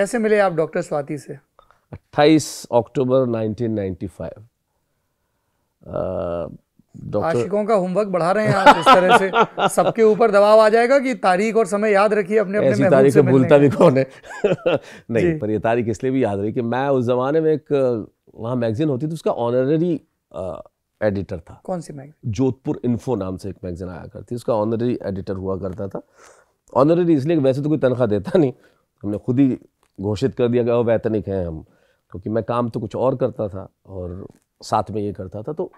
कैसे मिले आप डॉक्टर स्वाति से 28 अक्टूबर 1995 डॉक्टर आशिकों का होमवर्क बढ़ा रहे हैं आप इस तरह से सबके ऊपर दबाव आ जाएगा कि तारीख और समय याद रखिए अपने अपने ऐसी तारीख से भूलता भी कौन है नहीं पर ये तारीख इसलिए भी याद रही कि मैं उस जमाने में एक वहाँ मैगजीन होती थी उसका ऑनररी एडिटर था कौन सी मैगजीन जोधपुर इन्फो नाम से एक मैगजीन आया करती उसका ऑनररी एडिटर हुआ करता था ऑनररी इसलिए वैसे तो कोई तनख्वाह देता नहीं हमने खुद ही घोषित कर दिया गया और वैतनिक हैं हम क्योंकि मैं काम तो कुछ और करता था और साथ में ये करता था तो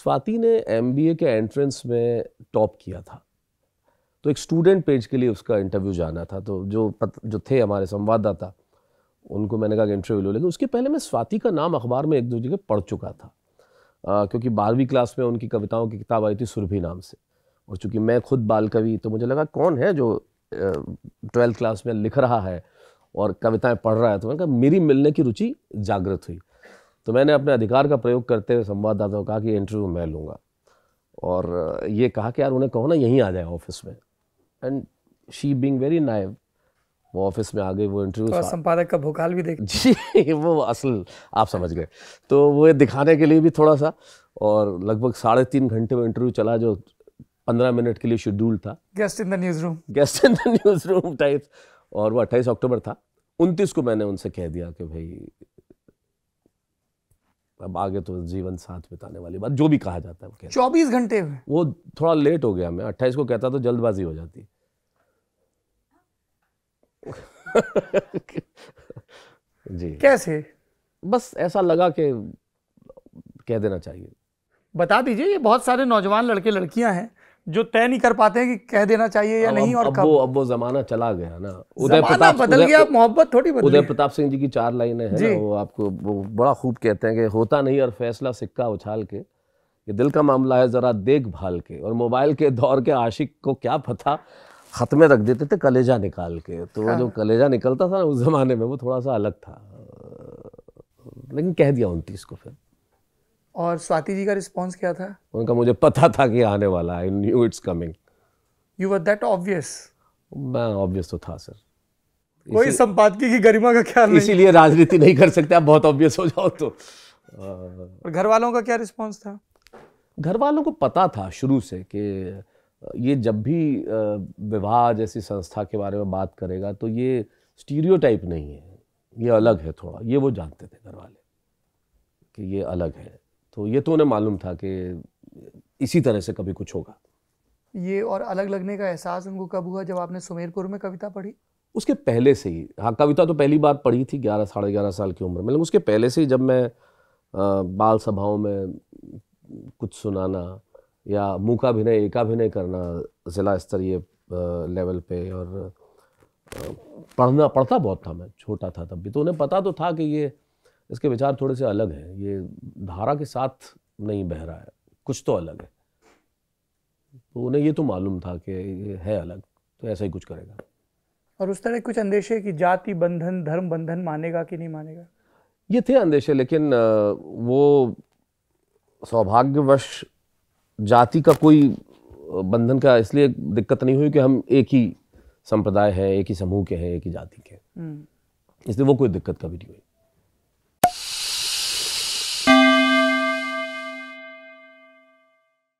स्वाति ने एम के एंट्रेंस में टॉप किया था तो एक स्टूडेंट पेज के लिए उसका इंटरव्यू जाना था तो जो पत, जो थे हमारे संवाददाता उनको मैंने कहा कि इंटरव्यू लो लेकिन उसके पहले मैं स्वाति का नाम अखबार में एक दो जगह पढ़ चुका था आ, क्योंकि बारहवीं क्लास में उनकी कविताओं की किताब आई थी सुरभि नाम से और चूँकि मैं खुद बाल कवि तो मुझे लगा कौन है जो ट्वेल्थ क्लास में लिख रहा है और कविताएं पढ़ रहा है तो मैंने कहा मेरी मिलने की रुचि जागृत हुई तो मैंने अपने अधिकार का प्रयोग करते हुए संवाददाता को कहा कि इंटरव्यू मैं लूँगा और ये कहा कि यार उन्हें कहो ना यहीं आ जाए ऑफिस में and she being very naive वो ऑफिस में आ गई वो इंटरव्यू तो संपादक का भोकाल भी देख जी वो असल आप समझ गए तो वो ये दिखाने के लिए भी थोड़ा सा और लगभग साढ़े तीन घंटे में इंटरव्यू चला जो पंद्रह मिनट के लिए शेड्यूल था guest in the news room guest in the news room type और वो अट्ठाईस अक्टूबर था उनतीस को मैंने उनसे कह दिया कि भाई अब आगे तो जीवन साथ बिताने वाली बात जो भी कहा जाता है चौबीस घंटे में वो थोड़ा लेट हो गया मैं अट्ठाईस को कहता तो जल्दबाजी हो जाती जी कैसे बस ऐसा लगा कि कह देना चाहिए बता दीजिए ये बहुत सारे नौजवान लड़के लड़कियां हैं जो तय नहीं कर पाते हैं कि कह देना चाहिए या नहीं और अब कब? वो अब वो जमाना चला गया ना उदय प्रताप बदल गया मोहब्बत थोड़ी उदय प्रताप सिंह जी की चार लाइनें हैं वो आपको वो बड़ा खूब कहते हैं कि होता नहीं और फैसला सिक्का उछाल के ये दिल का मामला है ज़रा देख भाल के और मोबाइल के दौर के आशिक को क्या पता ख़त में रख देते थे कलेजा निकाल के तो हाँ। जो कलेजा निकलता था ना उस ज़माने में वो थोड़ा सा अलग था लेकिन कह दिया उनतीस को फिर और स्वाति जी का रिस्पॉन्स क्या था उनका मुझे पता था कि आने वाला I knew it's coming you were that obvious मैं ऑब्वियस तो था सर कोई संपादकीय की गरिमा का ख्याल नहीं इसीलिए राजनीति नहीं कर सकते आप बहुत ऑब्वियस हो जाओ तो और घर वालों का क्या रिस्पॉन्स था घर वालों को पता था शुरू से कि ये जब भी विवाह जैसी संस्था के बारे में बात करेगा तो ये स्टीरियो नहीं है ये अलग है थोड़ा ये वो जानते थे घर वाले कि ये अलग है तो ये तो उन्हें मालूम था कि इसी तरह से कभी कुछ होगा ये और अलग लगने का एहसास उनको कब हुआ जब आपने सुमेरपुर में कविता पढ़ी उसके पहले से ही हाँ कविता तो पहली बार पढ़ी थी ग्यारह साढ़े ग्यारह साल की उम्र में लेकिन उसके पहले से ही जब मैं आ, बाल सभाओं में कुछ सुनाना या मूकाभिनय एकाभिनय करना ज़िला स्तरीय लेवल पे और पढ़ना पढ़ता बहुत था मैं छोटा था तब भी तो उन्हें पता तो था कि ये इसके विचार थोड़े से अलग हैं ये धारा के साथ नहीं बह रहा है कुछ तो अलग है तो उन्हें ये तो मालूम था कि ये है अलग तो ऐसा ही कुछ करेगा और उस तरह कुछ अंदेशे कि जाति बंधन धर्म बंधन मानेगा कि नहीं मानेगा ये थे अंदेशे लेकिन वो सौभाग्यवश जाति का कोई बंधन का इसलिए दिक्कत नहीं हुई कि हम एक ही संप्रदाय है एक ही समूह के हैं एक ही जाति के हम्म। इसलिए वो कोई दिक्कत कभी नहीं हुई